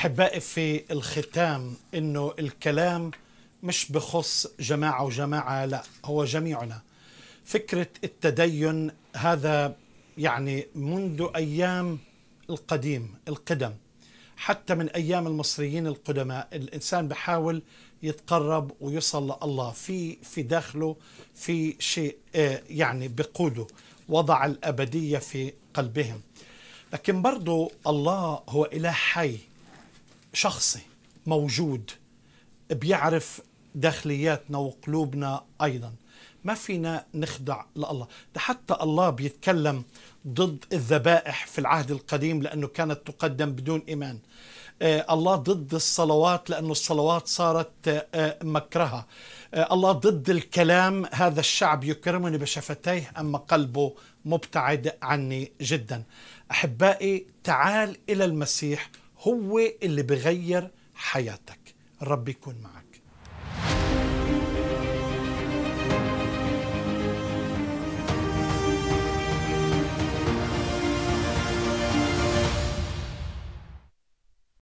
احبائي في الختام انه الكلام مش بخص جماعه وجماعه لا هو جميعنا فكره التدين هذا يعني منذ ايام القديم القدم حتى من ايام المصريين القدماء الانسان بحاول يتقرب ويصل لله في في داخله في شيء آه، يعني بقوده وضع الابديه في قلبهم لكن برضو الله هو اله حي شخصي موجود بيعرف داخلياتنا وقلوبنا أيضا ما فينا نخدع لله ده حتى الله بيتكلم ضد الذبائح في العهد القديم لأنه كانت تقدم بدون إيمان آه، الله ضد الصلوات لانه الصلوات صارت آه، مكرهة آه، الله ضد الكلام هذا الشعب يكرمني بشفتيه أما قلبه مبتعد عني جدا أحبائي تعال إلى المسيح هو اللي بغير حياتك الرب يكون معك